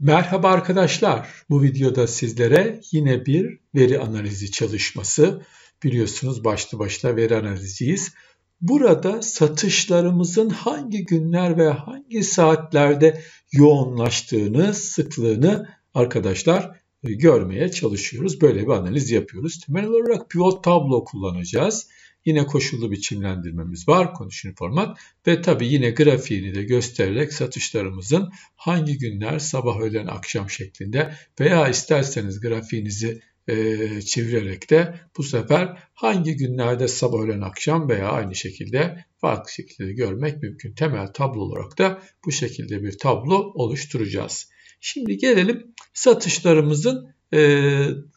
Merhaba arkadaşlar. Bu videoda sizlere yine bir veri analizi çalışması. Biliyorsunuz başlı başına veri analiziyiz. Burada satışlarımızın hangi günler ve hangi saatlerde yoğunlaştığını, sıklığını arkadaşlar e, görmeye çalışıyoruz. Böyle bir analiz yapıyoruz. Temel olarak pivot tablo kullanacağız. Yine koşullu biçimlendirmemiz var konuşun format ve tabi yine grafiğini de göstererek satışlarımızın hangi günler sabah öğlen akşam şeklinde veya isterseniz grafiğinizi e, çevirerek de bu sefer hangi günlerde sabah öğlen akşam veya aynı şekilde farklı şekilde görmek mümkün. Temel tablo olarak da bu şekilde bir tablo oluşturacağız. Şimdi gelelim satışlarımızın e,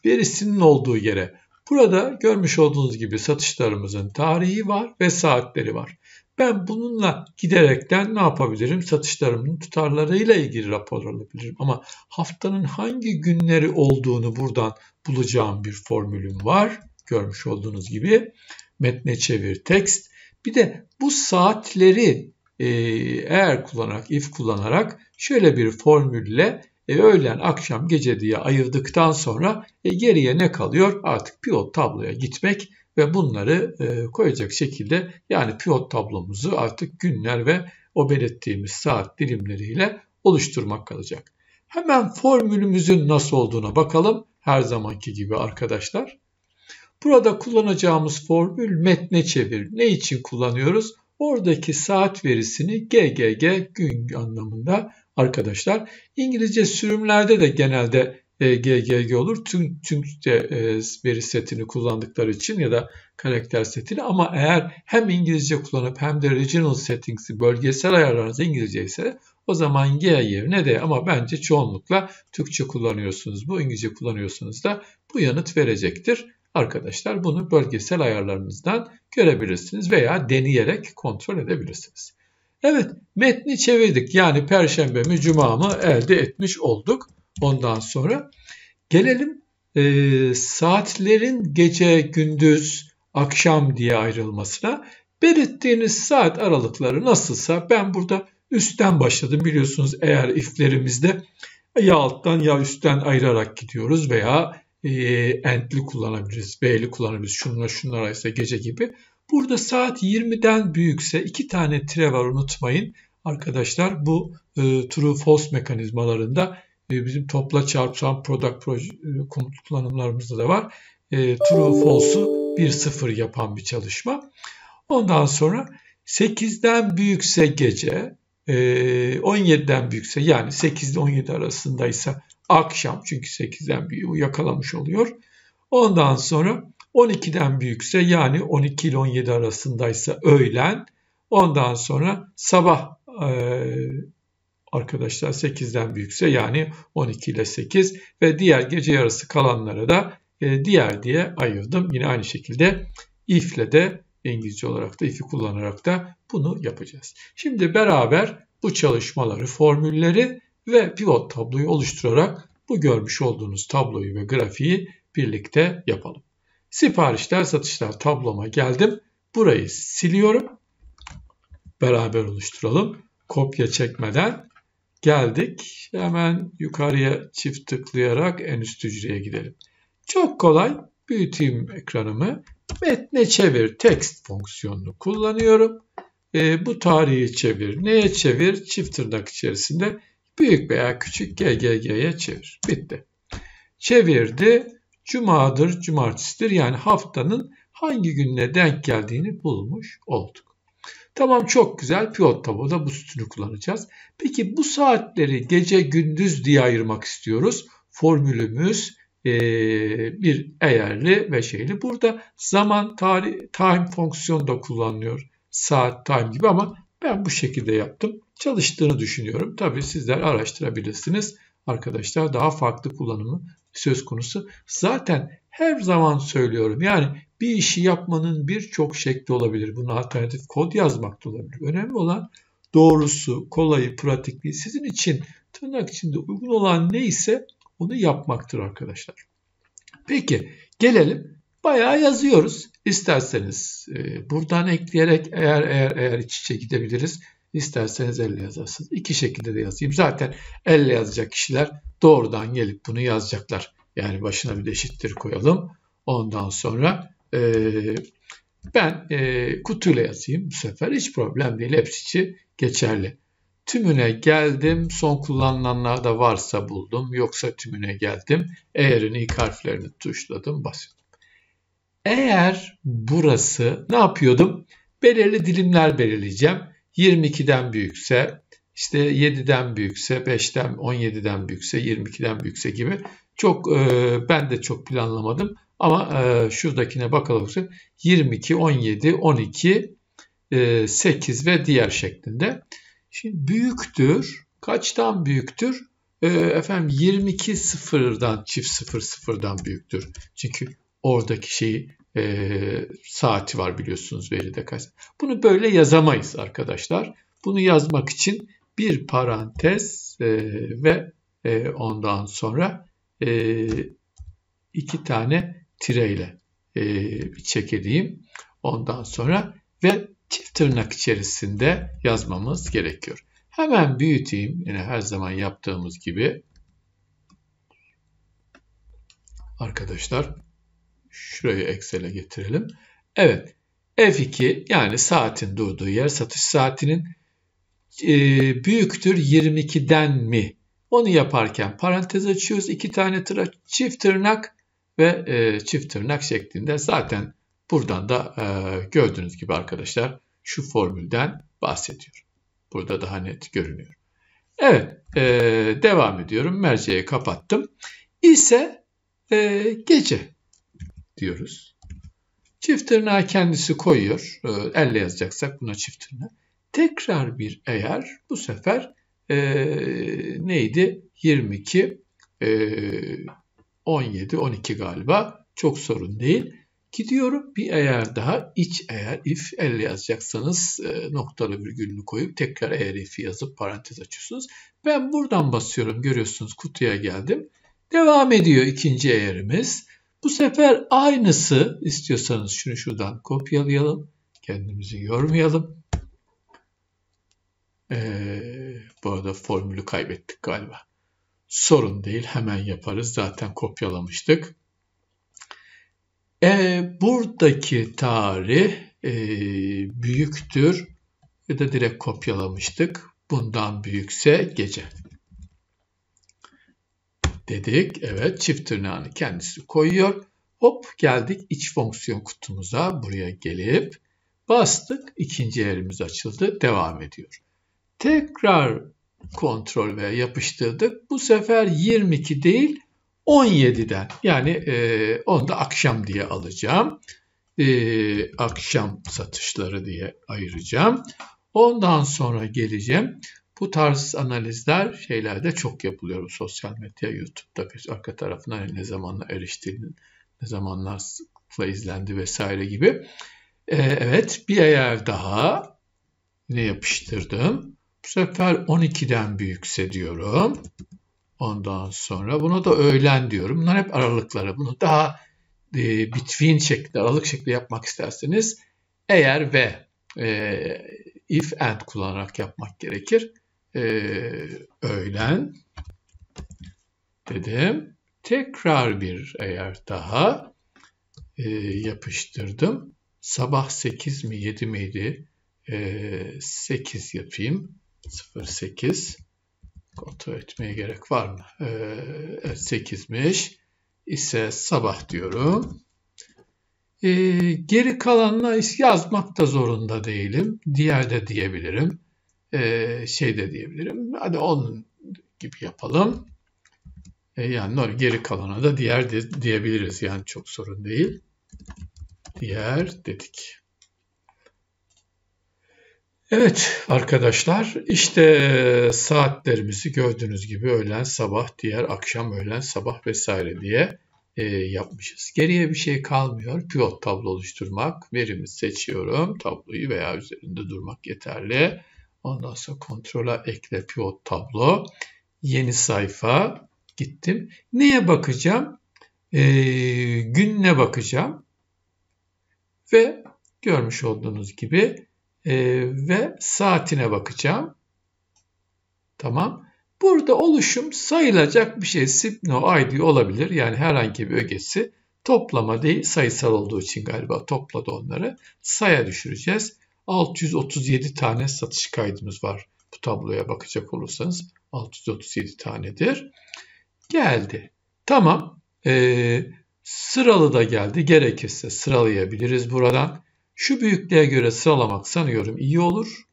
verisinin olduğu yere. Burada görmüş olduğunuz gibi satışlarımızın tarihi var ve saatleri var. Ben bununla giderekten ne yapabilirim? Satışlarımın tutarlarıyla ilgili rapor alabilirim. Ama haftanın hangi günleri olduğunu buradan bulacağım bir formülüm var. Görmüş olduğunuz gibi metne çevir tekst. Bir de bu saatleri eğer kullanarak, if kullanarak şöyle bir formülle e, öğlen, akşam, gece diye ayırdıktan sonra e, geriye ne kalıyor? Artık pivot tabloya gitmek ve bunları e, koyacak şekilde yani pivot tablomuzu artık günler ve o belirttiğimiz saat dilimleriyle oluşturmak kalacak. Hemen formülümüzün nasıl olduğuna bakalım. Her zamanki gibi arkadaşlar. Burada kullanacağımız formül metne çevir. Ne için kullanıyoruz? Oradaki saat verisini GGG gün anlamında arkadaşlar. İngilizce sürümlerde de genelde e, GGG olur. Tüm tüm de, e, veri setini kullandıkları için ya da karakter setini ama eğer hem İngilizce kullanıp hem de regional settings'i bölgesel ayarlarınız İngilizce ise o zaman G yerine de ama bence çoğunlukla Türkçe kullanıyorsunuz bu İngilizce kullanıyorsunuz da bu yanıt verecektir. Arkadaşlar bunu bölgesel ayarlarınızdan görebilirsiniz veya deneyerek kontrol edebilirsiniz. Evet metni çevirdik. Yani perşembe mi cuma mı elde etmiş olduk. Ondan sonra gelelim e, saatlerin gece, gündüz, akşam diye ayrılmasına. Belirttiğiniz saat aralıkları nasılsa ben burada üstten başladım. Biliyorsunuz eğer iflerimizde ya alttan ya üstten ayırarak gidiyoruz veya e, entli kullanabiliriz, beyli kullanabiliriz. Şunlar şunlar ise gece gibi. Burada saat 20'den büyükse iki tane tire var unutmayın. Arkadaşlar bu e, true false mekanizmalarında e, bizim topla çarpsan product proje, e, kullanımlarımızda da var. E, true false'u 1-0 yapan bir çalışma. Ondan sonra 8'den büyükse gece, e, 17'den büyükse yani 8 ile 17 arasındaysa akşam çünkü 8'den büyüğü yakalamış oluyor. Ondan sonra 12'den büyükse yani 12 ile 17 arasındaysa öğlen. Ondan sonra sabah e, arkadaşlar 8'den büyükse yani 12 ile 8 ve diğer gece yarısı kalanlara da e, diğer diye ayırdım. Yine aynı şekilde if'le de İngilizce olarak da if'i kullanarak da bunu yapacağız. Şimdi beraber bu çalışmaları, formülleri ve pivot tabloyu oluşturarak bu görmüş olduğunuz tabloyu ve grafiği birlikte yapalım. Siparişler, satışlar tabloma geldim. Burayı siliyorum. Beraber oluşturalım. Kopya çekmeden geldik. Hemen yukarıya çift tıklayarak en üst hücreye gidelim. Çok kolay. Büyüteyim ekranımı. Metne çevir text fonksiyonunu kullanıyorum. E, bu tarihi çevir. Neye çevir? Çift tırnak içerisinde büyük veya küçük GGG'ye çevir. Bitti. Çevirdi cumadır, cumartesidir. Yani haftanın hangi gününe denk geldiğini bulmuş olduk. Tamam çok güzel pivot tabloda bu sütunu kullanacağız. Peki bu saatleri gece gündüz diye ayırmak istiyoruz. Formülümüz e, bir eğerli ve şeyli. Burada zaman tarih, time fonksiyonu da kullanılıyor. Saat time gibi ama ben bu şekilde yaptım. Çalıştığını düşünüyorum. Tabii sizler araştırabilirsiniz. Arkadaşlar daha farklı kullanımı söz konusu. Zaten her zaman söylüyorum yani bir işi yapmanın birçok şekli olabilir. Buna alternatif kod yazmak da olabilir. Önemli olan doğrusu, kolayı, pratikliği sizin için tırnak içinde uygun olan neyse onu yapmaktır arkadaşlar. Peki gelelim bayağı yazıyoruz. İsterseniz e, buradan ekleyerek eğer eğer eğer iç içe gidebiliriz. İsterseniz elle yazarsınız. İki şekilde de yazayım. Zaten elle yazacak kişiler doğrudan gelip bunu yazacaklar. Yani başına bir de eşittir koyalım. Ondan sonra e, ben e, kutuyla yazayım bu sefer. Hiç problem değil. Hepsi için geçerli. Tümüne geldim. Son kullanılanlar da varsa buldum. Yoksa tümüne geldim. Eğerini ilk harflerini tuşladım. Basıyorum. Eğer burası ne yapıyordum? Belirli dilimler belirleyeceğim. 22'den büyükse, işte 7'den büyükse, 5'ten 17'den büyükse, 22'den büyükse gibi çok e, ben de çok planlamadım ama e, şuradakine bakalım 22, 17, 12, e, 8 ve diğer şeklinde. Şimdi büyüktür. Kaçtan büyüktür? E, efendim 22 sıfırdan çift sıfır sıfırdan büyüktür. Çünkü oradaki şeyi e, saati var biliyorsunuz veride kaç. Bunu böyle yazamayız arkadaşlar. Bunu yazmak için bir parantez e, ve e, ondan sonra e, iki tane tireyle e, çek edeyim. Ondan sonra ve çift tırnak içerisinde yazmamız gerekiyor. Hemen büyüteyim. Yine her zaman yaptığımız gibi. Arkadaşlar Şurayı Excel'e getirelim. Evet. F2 yani saatin durduğu yer satış saatinin e, büyüktür 22'den mi? Onu yaparken parantez açıyoruz. iki tane tıra, çift tırnak ve e, çift tırnak şeklinde zaten buradan da e, gördüğünüz gibi arkadaşlar şu formülden bahsediyor. Burada daha net görünüyor. Evet e, devam ediyorum. Merceği kapattım. İse e, gece diyoruz. Çift tırnağı kendisi koyuyor. Ee, elle yazacaksak buna çift tırnağı. Tekrar bir eğer bu sefer e, neydi? 22 e, 17 12 galiba. Çok sorun değil. Gidiyorum bir eğer daha iç eğer if elle yazacaksanız e, noktalı virgülünü koyup tekrar eğer if'i yazıp parantez açıyorsunuz. Ben buradan basıyorum görüyorsunuz kutuya geldim. Devam ediyor ikinci eğerimiz. Bu sefer aynısı istiyorsanız şunu şuradan kopyalayalım. Kendimizi yormayalım. Ee, bu arada formülü kaybettik galiba. Sorun değil hemen yaparız. Zaten kopyalamıştık. E, buradaki tarih e, büyüktür ya da direkt kopyalamıştık. Bundan büyükse gece dedik. Evet çift tırnağını kendisi koyuyor. Hop geldik iç fonksiyon kutumuza. Buraya gelip bastık. ikinci yerimiz açıldı. Devam ediyor. Tekrar kontrol ve yapıştırdık. Bu sefer 22 değil 17'den yani e, onu da akşam diye alacağım. E, akşam satışları diye ayıracağım. Ondan sonra geleceğim. Bu tarz analizler şeylerde çok yapılıyor. Sosyal medya, YouTube'da arka tarafına ne zamanla eriştiğini, ne zamanlar sıklıkla izlendi vesaire gibi. Ee, evet bir eğer daha ne yapıştırdım. Bu sefer 12'den büyükse diyorum. Ondan sonra buna da öğlen diyorum. Bunlar hep aralıkları. Bunu daha e, between şeklinde, aralık şekli yapmak isterseniz eğer ve e, if and kullanarak yapmak gerekir. Ee, öğlen dedim. Tekrar bir eğer daha e, yapıştırdım. Sabah 8 mi 7 miydi? E, 8 yapayım. 08 kontrol etmeye gerek var mı? E, 8'miş ise sabah diyorum. E, geri kalanına yazmak da zorunda değilim. Diğer de diyebilirim. Ee, şey de diyebilirim. Hadi onun gibi yapalım. E, yani geri kalanı da diğer de, diyebiliriz. Yani çok sorun değil. Diğer dedik. Evet arkadaşlar işte e, saatlerimizi gördüğünüz gibi öğlen sabah diğer akşam öğlen sabah vesaire diye e, yapmışız. Geriye bir şey kalmıyor. Pivot tablo oluşturmak. Verimi seçiyorum. Tabloyu veya üzerinde durmak yeterli. Ondan sonra kontrola ekle pivot tablo. Yeni sayfa gittim. Neye bakacağım? Ee, gününe bakacağım. Ve görmüş olduğunuz gibi e, ve saatine bakacağım. Tamam. Burada oluşum sayılacak bir şey. Sipno ID olabilir. Yani herhangi bir ögesi. Toplama değil sayısal olduğu için galiba topladı onları. Saya düşüreceğiz. 637 tane satış kaydımız var. Bu tabloya bakacak olursanız 637 tanedir. Geldi. Tamam. Ee, sıralı da geldi. Gerekirse sıralayabiliriz buradan. Şu büyüklüğe göre sıralamak sanıyorum iyi olur.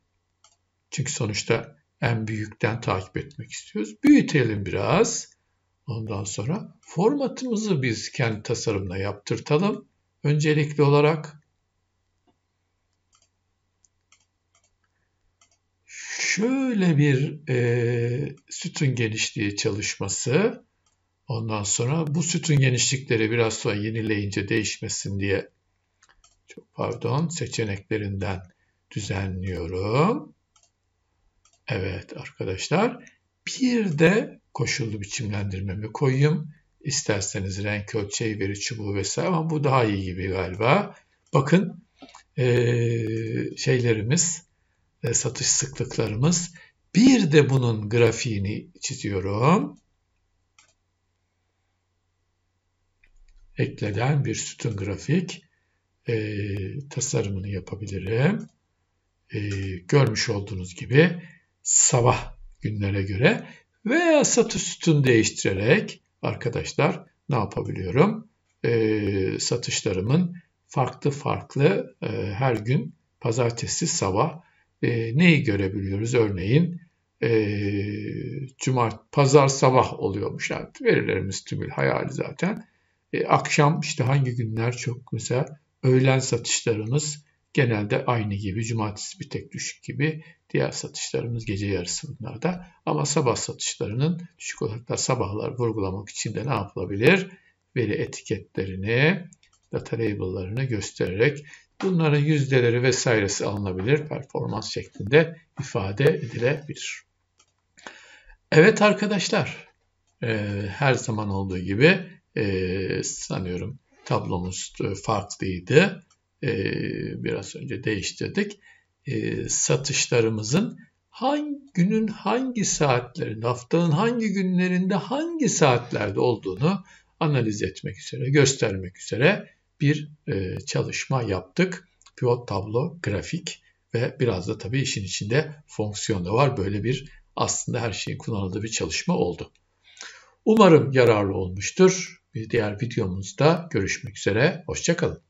Çünkü sonuçta en büyükten takip etmek istiyoruz. Büyütelim biraz. Ondan sonra formatımızı biz kendi tasarımla yaptırtalım. Öncelikli olarak şöyle bir e, sütun genişliği çalışması. Ondan sonra bu sütun genişlikleri biraz sonra yenileyince değişmesin diye çok pardon seçeneklerinden düzenliyorum. Evet arkadaşlar bir de koşullu biçimlendirmemi koyayım. İsterseniz renk ölçeği veri çubuğu vesaire ama bu daha iyi gibi galiba. Bakın ee, şeylerimiz e, satış sıklıklarımız. Bir de bunun grafiğini çiziyorum. Ekleden bir sütun grafik e, tasarımını yapabilirim. E, görmüş olduğunuz gibi sabah günlere göre veya satış sütun değiştirerek arkadaşlar ne yapabiliyorum? E, satışlarımın farklı farklı e, her gün pazartesi sabah e, neyi görebiliyoruz? Örneğin e, cumart, pazar sabah oluyormuş. artık verilerimiz tümül hayali zaten. E, akşam işte hangi günler çok güzel. Öğlen satışlarımız genelde aynı gibi. Cumartesi bir tek düşük gibi. Diğer satışlarımız gece yarısı bunlarda. Ama sabah satışlarının düşük olarak da sabahlar vurgulamak için de ne yapılabilir? Veri etiketlerini, data label'larını göstererek Bunların yüzdeleri vesairesi alınabilir performans şeklinde ifade edilebilir. Evet arkadaşlar e, her zaman olduğu gibi e, sanıyorum tablomuz e, farklıydı. E, biraz önce değiştirdik. E, satışlarımızın hangi günün hangi saatlerinde, haftanın hangi günlerinde, hangi saatlerde olduğunu analiz etmek üzere, göstermek üzere bir e, çalışma yaptık. Pivot tablo, grafik ve biraz da tabii işin içinde fonksiyon da var. Böyle bir aslında her şeyin kullanıldığı bir çalışma oldu. Umarım yararlı olmuştur. Bir diğer videomuzda görüşmek üzere. Hoşçakalın.